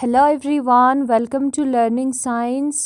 hello everyone welcome to learning science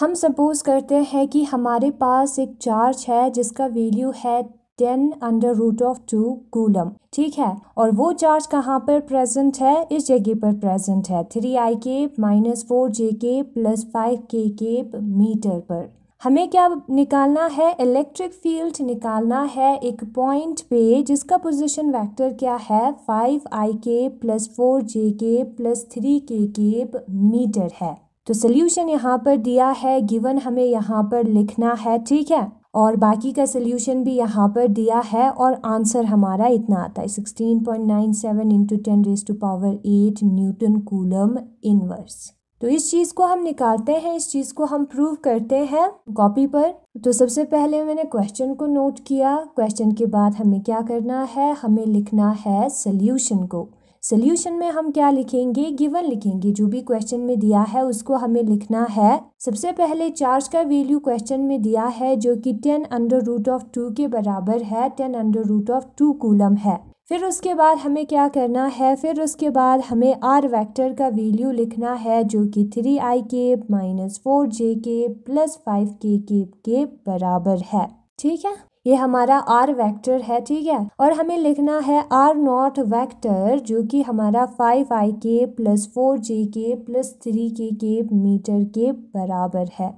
हम suppose करते हैं कि हमारे पास एक चार्ज है जिसका वैल्यू है ten under root of two coulomb ठीक है और वो चार्ज कहाँ पर प्रेजेंट है इस जगह पर प्रेजेंट है थ्री आई के माइनस फोर जे के प्लस फाइव के के मीटर पर हमें क्या निकालना है इलेक्ट्रिक फील्ड निकालना है एक पॉइंट पे जिसका पोजीशन वेक्टर क्या है फाइव आई के प्लस फोर जे के प्लस थ्री के के मीटर है तो सोल्यूशन यहाँ पर दिया है गिवन हमें यहाँ पर लिखना है ठीक है और बाकी का सोल्यूशन भी यहाँ पर दिया है और आंसर हमारा इतना आता है sixteen point nine seven into ten raise to power eight newton coulomb inverse तो इस चीज़ को हम निकालते हैं इस चीज़ को हम प्रूव करते हैं कॉपी पर तो सबसे पहले मैंने क्वेश्चन को नोट किया क्वेश्चन के बाद हमें क्या करना है हमें लिखना है सल्यूशन को सल्यूशन में हम क्या लिखेंगे गिवन लिखेंगे जो भी क्वेश्चन में दिया है उसको हमें लिखना है सबसे पहले चार्ज का वैल्यू क्वेश्चन में दिया है जो कि ten under root of two के बराबर है ten under root of two coulomb है फिर उसके बाद हमें क्या करना है फिर उसके बाद हमें आर वेक्टर का वैल्यू लिखना है जो कि थ्री आई के माइनस फोर जे के प्लस फाइव के के के बराबर है ठीक है ये हमारा आर वेक्टर है ठीक है और हमें लिखना है आर नॉट वेक्टर जो कि हमारा फाइव आई के प्लस फोर जे के प्लस थ्री के के मीटर के बराबर है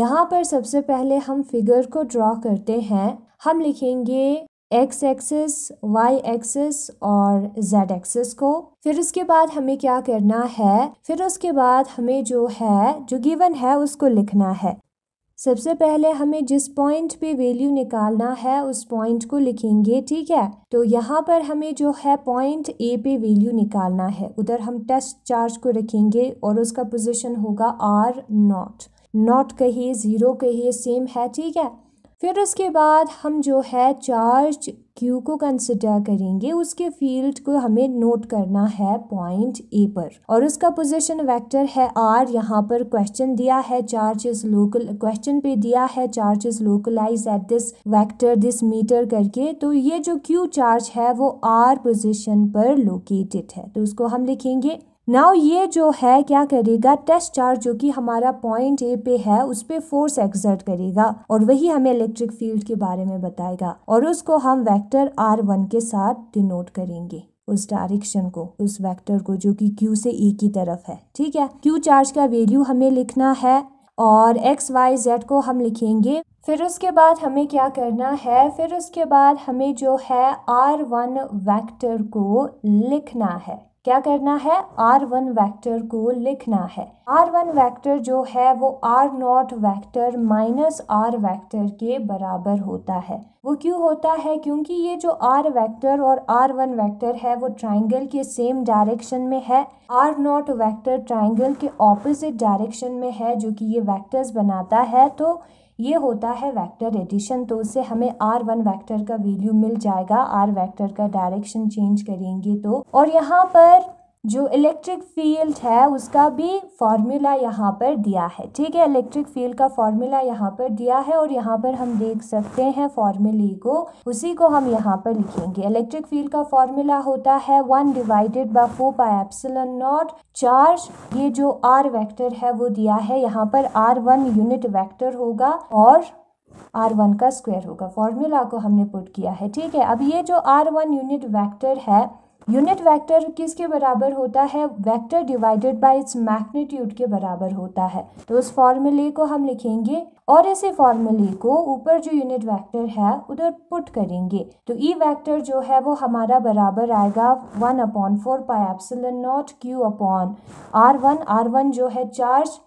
यहाँ पर सबसे पहले हम फिगर को ड्रॉ करते हैं हम लिखेंगे एक्स एक्सेस वाई एक्सेस और जेड एक्सेस को फिर उसके बाद हमें क्या करना है फिर उसके बाद हमें जो है जो गिवन है उसको लिखना है सबसे पहले हमें जिस पॉइंट पे वैल्यू निकालना है उस पॉइंट को लिखेंगे ठीक है तो यहाँ पर हमें जो है पॉइंट ए पे वैल्यू निकालना है उधर हम टेस्ट चार्ज को रखेंगे और उसका पोजीशन होगा आर नॉट नॉट कहिए ज़ीरो कहिए सेम है ठीक है फिर उसके बाद हम जो है चार्ज क्यू को कंसिडर करेंगे उसके फील्ड को हमें नोट करना है पॉइंट ए पर और उसका पोजीशन वेक्टर है आर यहाँ पर क्वेश्चन दिया है चार्ज इज लोकल क्वेश्चन पे दिया है charge is localise at this vector this metre करके तो ये जो क्यू चार्ज है वो आर पोजीशन पर लोकेटेड है तो उसको हम लिखेंगे नाउ ये जो है क्या करेगा टेस्ट चार्ज जो कि हमारा पॉइंट ए पे है उस पर फोर्स एक्सर्ट करेगा और वही हमें इलेक्ट्रिक फील्ड के बारे में बताएगा और उसको हम वेक्टर आर वन के साथ डिनोट करेंगे उस डायरेक्शन को उस वेक्टर को जो कि क्यू से ए e की तरफ है ठीक है क्यू चार्ज का वैल्यू हमें लिखना है और एक्स वाई जेड को हम लिखेंगे फिर उसके बाद हमें क्या करना है फिर उसके बाद हमें जो है आर वन वैक्टर को लिखना है क्या करना है आर वन वैक्टर को लिखना है आर वन वैक्टर जो है वो r naught vector minus r vector के बराबर होता है वो क्यों होता है क्योंकि ये जो आर वैक्टर और आर वन वैक्टर है वो ट्राइंगल के सेम डायरेक्शन में है आर नॉट वैक्टर ट्राइंगल के ऑपोजिट डायरेक्शन में है जो कि ये वैक्टर्स बनाता है तो ये होता है वेक्टर एडिशन तो उससे हमें आर वन वैक्टर का वैल्यू मिल जाएगा आर वेक्टर का डायरेक्शन चेंज करेंगे तो और यहाँ पर जो इलेक्ट्रिक फील्ड है उसका भी फॉर्मूला यहाँ पर दिया है ठीक है इलेक्ट्रिक फील्ड का फॉर्मूला यहाँ पर दिया है और यहाँ पर हम देख सकते हैं फॉर्मूले को उसी को हम यहाँ पर लिखेंगे इलेक्ट्रिक फील्ड का फॉर्मूला होता है one divided by four by epsilon naught charge ये जो आर वैक्टर है वो दिया है यहाँ पर आर वन यूनिट वैक्टर होगा और आर वन का स्क्वायर होगा फॉर्मूला को हमने पुट किया है ठीक है अब ये जो आर वन यूनिट वेक्टर है यूनिट वेक्टर किसके बराबर होता है vector divided by its magnitude के बराबर होता है तो उस फॉर्मूले को हम लिखेंगे और इसी फॉर्मूले को ऊपर जो यूनिट वेक्टर है उधर पुट करेंगे तो ई e वेक्टर जो है वो हमारा बराबर आएगा one upon four pi epsilon naught q upon r one r one जो है चार्ज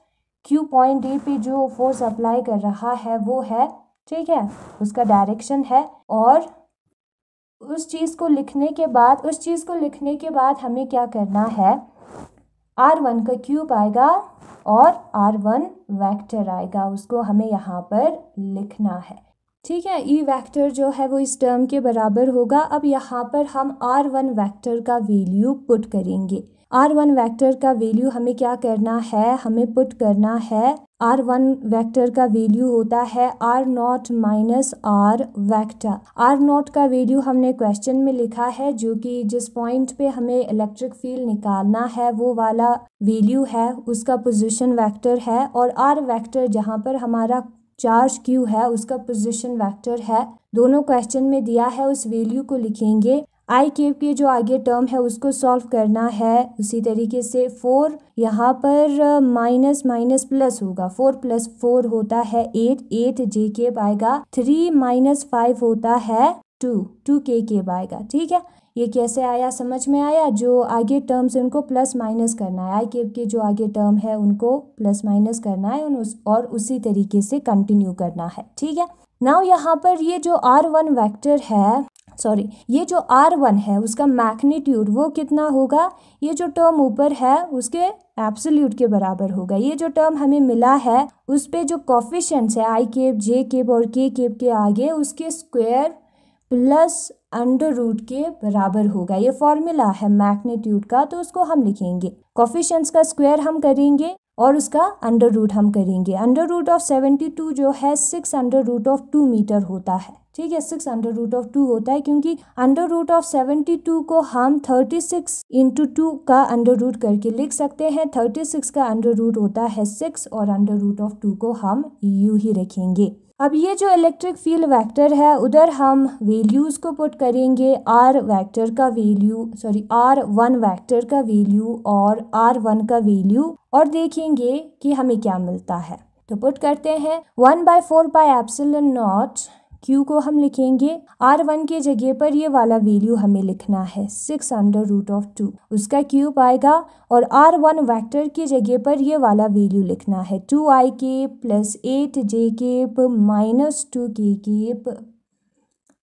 क्यू पॉइंट डी पे जो फोर्स अप्लाई कर रहा है वो है ठीक है उसका डायरेक्शन है और उस चीज़ को लिखने के बाद उस चीज़ को लिखने के बाद हमें क्या करना है आर वन का क्यूब आएगा और आर वन वैक्टर आएगा उसको हमें यहाँ पर लिखना है ठीक है ई e वैक्टर जो है वो इस टर्म के बराबर होगा अब यहाँ पर हम आर वन वैक्टर का वैल्यू पुट करेंगे आर वन वैक्टर का वैल्यू हमें क्या करना है हमें पुट करना है आर वन वैक्टर का वैल्यू होता है r naught minus r vector r naught का वैल्यू हमने क्वेश्चन में लिखा है जो कि जिस पॉइंट पे हमें इलेक्ट्रिक फील्ड निकालना है वो वाला वैल्यू है उसका पोजीशन वैक्टर है और आर वैक्टर जहाँ पर हमारा चार्ज क्यू है उसका पोजीशन वैक्टर है दोनों क्वेश्चन में दिया है उस वैल्यू को लिखेंगे आई क्यूब के जो आगे टर्म है उसको सॉल्व करना है उसी तरीके से फोर यहाँ पर माइनस माइनस प्लस होगा फोर प्लस फोर होता है एट एट जे केब आएगा थ्री माइनस फाइव होता है टू टू के केब आएगा ठीक है ये कैसे आया समझ में आया जो आगे टर्म्स है उनको प्लस माइनस करना है आई केब के जो आगे टर्म है उनको प्लस माइनस करना है और उसी तरीके से कंटिन्यू करना है ठीक है नाउ यहाँ पर ये जो आर वन वैक्टर है सॉरी ये जो आर वन है उसका मैग्नीट्यूड वो कितना होगा ये जो टर्म ऊपर है उसके एब्सोल्यूट के बराबर होगा ये जो टर्म हमें मिला है उस पर जो कॉफिशेंट्स है आई केप जे केप और के केप के आगे उसके स्क्वेयर प्लस अंडर रूट के बराबर होगा ये फॉर्मूला है मैग्नीट्यूड का तो उसको हम लिखेंगे कॉफिशेंट्स का स्क्वायर हम करेंगे और उसका अंडर रूट हम करेंगे under root of seventy two जो है six under root of two metre होता है ठीक है six under root of two होता है क्योंकि under root of seventy two को हम थर्टी सिक्स इंटू टू का अंडर रूट करके लिख सकते हैं थर्टी सिक्स का अंडर रूट होता है सिक्स और अंडर रूट ऑफ टू को हम यू ही रखेंगे अब ये जो इलेक्ट्रिक फील्ड वेक्टर है उधर हम वैल्यूज़ को पुट करेंगे आर वेक्टर का value sorry r one vector का वैल्यू और आर वन का वैल्यू और देखेंगे कि हमें क्या मिलता है तो पुट करते हैं one by four by epsilon naught q को हम लिखेंगे आर वन के जगह पर ये वाला वैल्यू हमें लिखना है six under root of two उसका क्यूब आएगा और आर वन वैक्टर की जगह पर ये वाला वैल्यू लिखना है टू आई के प्लस एट जे के माइनस टू के केप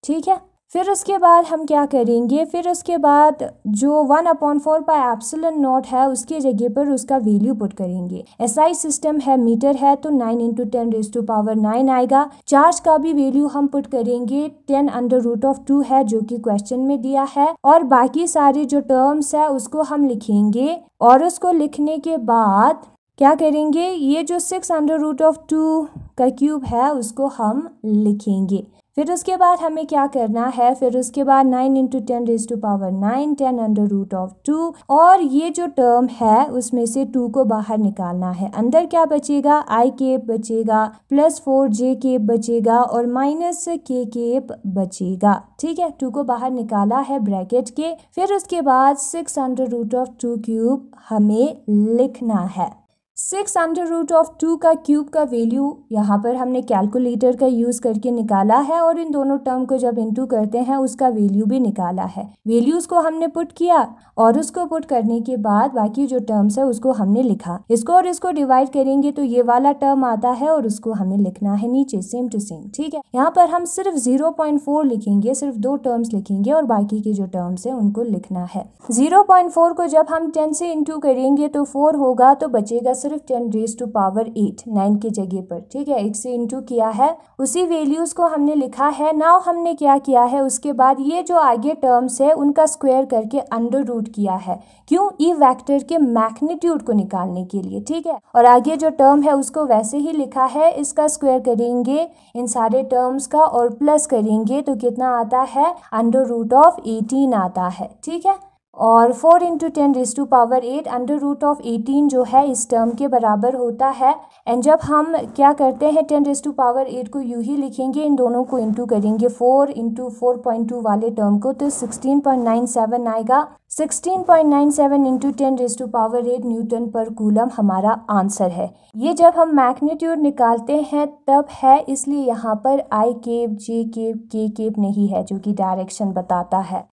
ठीक है फिर उसके बाद हम क्या करेंगे फिर उसके बाद जो one upon four by epsilon naught है उसके जगह पर उसका वैल्यू पुट करेंगे एसआई आई सिस्टम है मीटर है तो nine into ten raise to power nine आएगा चार्ज का भी वैल्यू हम पुट करेंगे ten under root of two है जो कि क्वेश्चन में दिया है और बाकी सारे जो टर्म्स है उसको हम लिखेंगे और उसको लिखने के बाद क्या करेंगे ये जो six under root of two का क्यूब है उसको हम लिखेंगे फिर उसके बाद हमें क्या करना है फिर उसके बाद nine into ten raise to power nine ten under root of two और ये जो टर्म है उसमें से टू को बाहर निकालना है अंदर क्या बचेगा आई केप बचेगा प्लस फोर जे केप बचेगा और माइनस के केप बचेगा ठीक है टू को बाहर निकाला है ब्रैकेट के फिर उसके बाद six under root of two cube हमें लिखना है six under root of two का क्यूब का वैल्यू यहाँ पर हमने कैलकुलेटर का यूज़ करके निकाला है और इन दोनों टर्म को जब इंटू करते हैं उसका वैल्यू भी निकाला है वैल्यूज़ को हमने पुट किया और उसको पुट करने के बाद बाकी जो टर्म्स है उसको हमने लिखा इसको और इसको डिवाइड करेंगे तो ये वाला टर्म आता है और उसको हमें लिखना है नीचे सेम टू सेम ठीक है यहाँ पर हम सिर्फ जीरो पॉइंट फोर लिखेंगे सिर्फ दो टर्म्स लिखेंगे और बाकी के जो टर्म्स है उनको लिखना है जीरो पॉइंट फोर को जब हम टेन से इंटू करेंगे तो फोर होगा तो बचेगा सिर्फ ten raise to power eight nine के जगह पर ठीक है एक से इंटू किया है उसी वैल्यूज़ को हमने लिखा है नाउ हमने क्या किया है उसके बाद ये जो आगे टर्म्स है उनका स्क्वेयर करके अंडर रूट किया है क्यों ई e वैक्टर के मैग्नीट्यूड को निकालने के लिए ठीक है और आगे जो टर्म है उसको वैसे ही लिखा है इसका स्क्वेयर करेंगे इन सारे टर्म्स का और प्लस करेंगे तो कितना आता है अंडर रूट ऑफ एटीन आता है ठीक है और four into ten raise to power eight under root of eighteen जो है इस टर्म के बराबर होता है एंड जब हम क्या करते हैं ten raise to power eight को यू ही लिखेंगे इन दोनों को इंटू करेंगे four into four point two वाले टर्म को तो सिक्सटीन पॉइंट नाइन सेवन आएगा sixteen point nine seven into ten raise to power eight newton पर कूलम हमारा आंसर है ये जब हम मैग्नीट्यूड निकालते हैं तब है इसलिए यहाँ पर i cap j cap k cap नहीं है जो कि डायरेक्शन बताता है